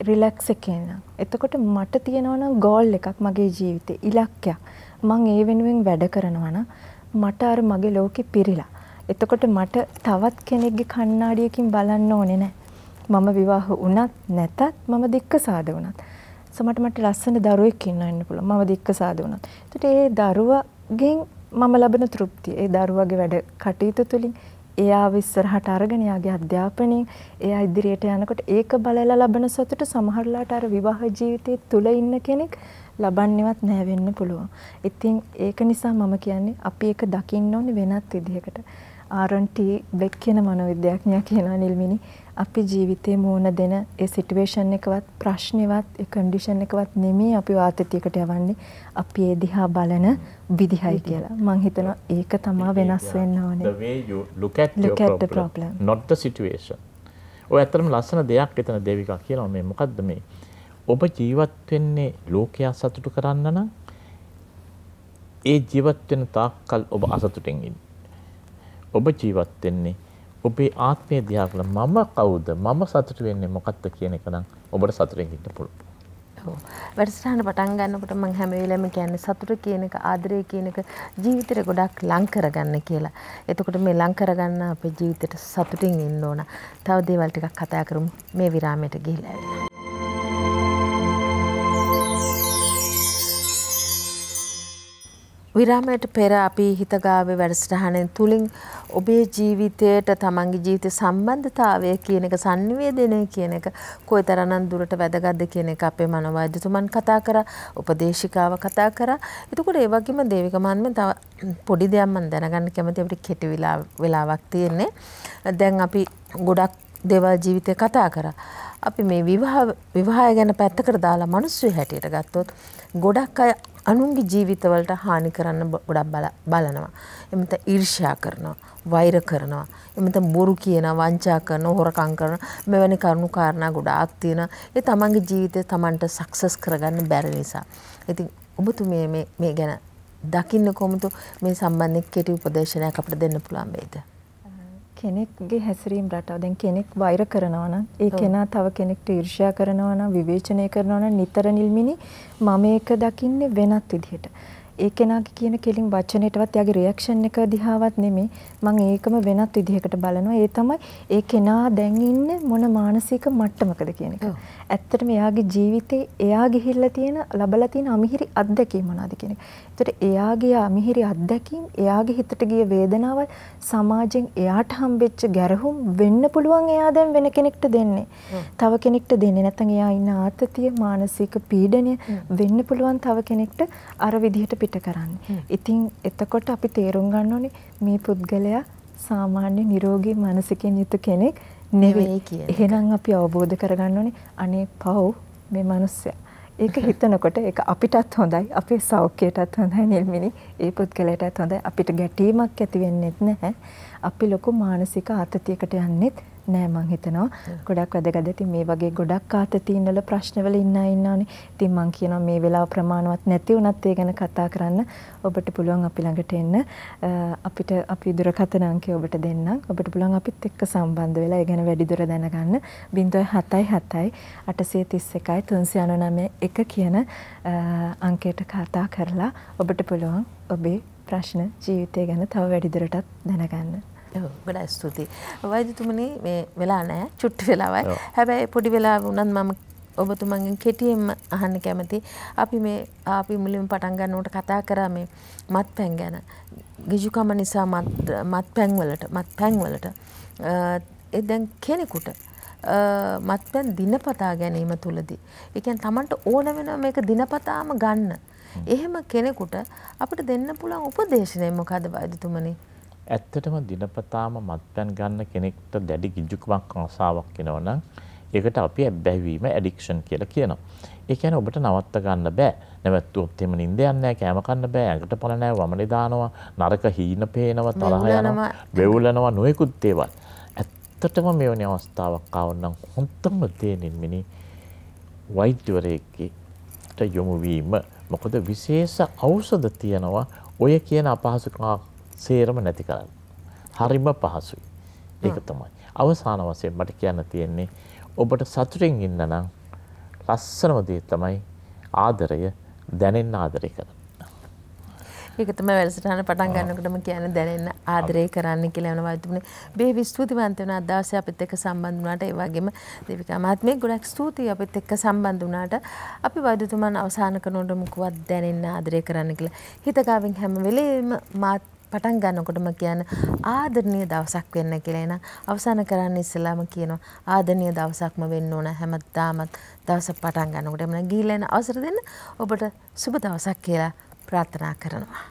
රිලැක්ස් එකේ නම්. එතකොට මට තියෙනවා නම් ගෝල් එකක් මගේ ජීවිතේ ඉලක්කයක්. මං ඒ වෙනුවෙන් වැඩ කරනවා නම් මට අර මගේ ලෝකෙ පිරিলা. එතකොට මට තවත් කෙනෙක්ගේ කණ්ණාඩියකින් බලන්න ඕනේ නැහැ. මම විවාහ වුණත් නැතත් මම දික්කසාද වුණත්. සමහරට මට ලස්සන දරුවෙක් ඉන්නන්න පුළුවන්. මම දික්කසාද වුණත්. එතකොට ඒ දරුවගෙන් මම ලබන තෘප්තිය ඒ දරුවගේ වැඩ කටයුතු තුලින් එයා විස්සරහට අරගෙන යාගේ අධ්‍යාපනයෙන් එයා ඉදිරියට යනකොට ඒක බලලා ලබන සතුට සමහරලාට අර විවාහ ජීවිතයේ තුල ඉන්න කෙනෙක් ලබන්නේවත් නැහැ වෙන්න පුළුවන්. ඉතින් ඒක නිසා මම කියන්නේ අපි ඒක දකින්න ඕනේ වෙනත් විදිහකට. ආරන්ටි බෙක් කියන මනෝවිද්‍යාඥයා කියනවා නිල්මිනි අපි ජීවිතේ මුණ දෙන ඒ සිටුේෂන් එකවත් ප්‍රශ්නෙවත් ඒ කන්ඩිෂන් එකවත් නෙමෙයි අපි වාතිතියකට යවන්නේ අපි ඒ දිහා බලන විදිහයි කියලා. මං හිතනවා ඒක තමයි වෙනස් වෙන්න ඕනේ. The way you look at, look your at problem, the problem, not the situation. ඔය ඇත්තටම ලස්සන දෙයක් එතන දේවිකා කියනවා මේ මොකද්ද මේ? ඔබ ජීවත් වෙන්නේ ලෝකයා සතුටු කරන්න නම් ඒ ජීවත් වෙන තාක්කල් ඔබ අසතුටෙන් ඉන්න. ඔබ ජීවත් වෙන්නේ ඔබේ ආත්මය දිහා බලලා මම කවුද මම සතුට වෙන්නේ මොකක්ද කියන එක නම් ඔබට සතුටින් ඉන්න පුළුවන්. ඔව්. වැඩසටහන පටන් ගන්නකොට මම හැම වෙලෙම කියන්නේ සතුට කියන එක ආදරය කියන එක ජීවිතේට ගොඩක් ලං කරගන්න කියලා. එතකොට මේ ලං කරගන්න අපේ ජීවිතේට සතුටින් ඉන්න ඕන. තව දේවල් ටිකක් කතා කරමු මේ විරාමයට ගිහිල්ලා. විරාමයට පෙර අපි හිතගාවේ වැඩසටහනෙන් තුලින් ඔබේ ජීවිතයට තමන්ගේ ජීවිත සම්බන්ධතාවය කියන එක sannivedanaya කියන එක කොයිතරම්නම් දුරට වැදගත්ද කියන එක අපේ මනෝවෛද්‍යතුමන් කතා කරා උපදේශිකාව කතා කරා එතකොට ඒ වගේම දේවික මන්ම තව පොඩි දෙයක් මම දැනගන්න කැමතියි අපිට කෙටි වෙලාවක් තියෙන්නේ දැන් අපි ගොඩක් දේවල් ජීවිතේ කතා කරා අපි මේ විවාහ විවාහය ගැන පැත්තකට දාලා මිනිස්සු හැටියට ගත්තොත් ගොඩක් අය අනුන්ගේ ජීවිතවලට හානි කරන්න ගොඩක් බලනවා. එමත ඊර්ෂ්‍යා කරනවා. වෛර කරනවා. එමත බොරු කියන වංචා කරන හොරකං කරන මෙවැනි කරුණු කාරණා ගොඩාක් තියෙන ඒ තමන්ගේ ජීවිතය තමන්ට සක්සස් කරගන්න බැරි නිසා. ඉතින් ඔබතුමිය මේ ගැන දකින්න කොමුතු මේ සම්බන්ධ කෙටි උපදේශනයක් අපට දෙන්න පුළුවන් වේද? කෙනෙක්ගේ හැසිරීම් රටාව දැන් කෙනෙක් වෛර කරනවා නම් ඒ කෙනා තව කෙනෙක්ට ඊර්ෂ්‍යා කරනවා නම් විවේචනය කරනවා නම් නිතර නිල්මිනි මම ඒක දකින්නේ වෙනත් විදිහට ඒ කෙනාගේ කියන කෙලින් වචනයටවත් යාගේ රියැක්ෂන් එක දිහාවත් නෙමෙයි මම ඒකම වෙනත් විදිහකට බලනවා ඒ තමයි ඒ කෙනා දැන් ඉන්නේ මොන මානසික මට්ටමකද කියන එක. ඇත්තටම එයාගේ ජීවිතේ එයා ගිහිල්ලා තියෙන ලබලා තියෙන අමිහිරි අත්දැකීම් මොනවාද කියන එක. ඒතට එයාගේ අමිහිරි අත්දැකීම් එයාගේ හිතට ගිය වේදනාවල් සමාජයෙන් එයාට හම්බෙච්ච ගැරහුම් වෙන්න පුළුවන් එයා දැන් වෙන කෙනෙක්ට දෙන්නේ. තව කෙනෙක්ට දෙන්නේ නැත්නම් එයා ඉන්න ආතතිය මානසික පීඩනය වෙන්න පුළුවන් තව කෙනෙක්ට අර විදිහට පිට පිට කරන්නේ. ඉතින් එතකොට අපි තේරුම් ගන්න ඕනේ මේ පුද්ගලයා සාමාන්‍ය නිරෝගී මානසිකින් යුතු කෙනෙක් නෙවෙයි කියන. එහෙනම් අපි අවබෝධ කරගන්න ඕනේ අනේ පව් මේ මිනිස්සයා. ඒක [LAUGHS] හිතනකොට ඒක අපිටත් හොඳයි, අපේ සෞඛ්‍යයටත් හොඳයි නිල්මිනි. ඒ පුද්ගලයාටත් හොඳයි. අපිට ගැටීමක් ඇති වෙන්නේ නැහැ. අපි ලොකු මානසික ආතතියකට යන්නේත් නෑ මං හිතනවා ගොඩක් වැදගත්. ඉතින් මේ වගේ ගොඩක් ආතතියින් වල ප්‍රශ්න වල ඉන්න අය ඉන්නවනේ. ඉතින් මං කියනවා මේ වෙලාව ප්‍රමාණවත් නැති වුණත් ඒ ගැන කතා කරන්න ඔබට පුළුවන් අපි ළඟට එන්න. අපිට අපි දුරකථන අංකය ඔබට දෙන්නම්. ඔබට පුළුවන් අපිත් එක්ක සම්බන්ධ වෙලා ඒ ගැන වැඩිදුර දැනගන්න 077 831 399 කියන අංකයට කතා කරලා ඔබට පුළුවන් ඔබේ ප්‍රශ්න ජීවිතය ගැන තව වැඩිදුරටත් දැනගන්න. ගොඩා ස්තුති වෛදතුමනි වෙලා නෑ චුට්ටි වෙලාවයි හැබැයි පොඩි වෙලා වනත් මම ඔබතුමන්ගෙන් කෙටියෙන්ම අහන්න කැමති අපි මේ අපි මුලින් පටන් ගන්නවට කතා කරා මේ මත් පැන් ගැන ගිජුකම නිසා මත් පැන්වලට මත් පැන්වලට එදැන් කෙනෙකුට මත් පැන් දිනපතා ගැනීම තුළදී. එකන් තමන්ට ඕන වෙන මේක දිනපතාම ගන්න. එහෙම කෙනෙකුට අපට දෙන්න පුළන් උපදේශනය මොකද වෛදතුමනි ඇත්තටම දිනපතාම මත්පැන් ගන්න කෙනෙක්ට දැඩි ගිජුකමක් ආසාවක් එනවනම් ඒකට අපි ඇබ්බැහිවීම ඇඩික්ෂන් කියලා කියනවා. ඒ කියන්නේ ඔබට නවත්ත ගන්න බෑ. නැවැත්තුවොත් එහෙම නිින්ද යන්නේ නැහැ, කෑම කන්න බෑ, ඇඟට පොළ නැහැ, වමනේ දානවා, නරක හීන පේනවා, තරහ යනවා, වෙවුලනවා, නොයෙකුත් දේවල්. ඇත්තටම මෙවැනි අවස්ථාවක් ආවනම් හොඳම දේ නින්මිනි වෛද්‍යවරයෙක්ට යොමු වීම. මොකද විශේෂ ඖෂධ තියෙනවා ඔය කියන අපහසුකම් සේරම නැති කරන්න. හරිම පහසුයි. ඒක තමයි. අවසාන වශයෙන් මට කියන්න තියෙන්නේ ඔබට සතුටින් ඉන්න නම් ලස්සනම දේ තමයි ආදරය දැනෙන්න ආදරය කරන්න. ඒක තමයි වැඩසටහන පටන් ගන්නකොටම කියන්නේ දැනෙන්න ආදරය කරන්න කියලා යනවා තිබුණේ. බේ විස්තුතිවන්ත වෙන අදවසේ අපිත් එක්ක සම්බන්ධ වුණාට ඒ වගේම දේවිකා මහත්මිය ගොඩක් ස්තුතියි අපිත් එක්ක සම්බන්ධ වුණාට අපි වෛද්‍යතුමන් අවසන් කරනකොට මුකුවත් දැනෙන්න ආදරය කරන්න කියලා. හිතගාවින් හැම වෙලේම මාත් පටන් ගන්නකොටම කියන ආදරණීය දවසක් වෙන්න කියලා. එහෙනම් අවසන් කරන්න ඉස්සෙල්ලාම කියනවා ආදරණීය දවසක්ම වෙන්න ඕන හැමදාමත් දවස පටන් ගන්නකොට. එමුනම් ගිහිල්ලා එන අවසර දෙන්න ඔබට සුබ දවසක් කියලා ප්‍රාර්ථනා කරනවා.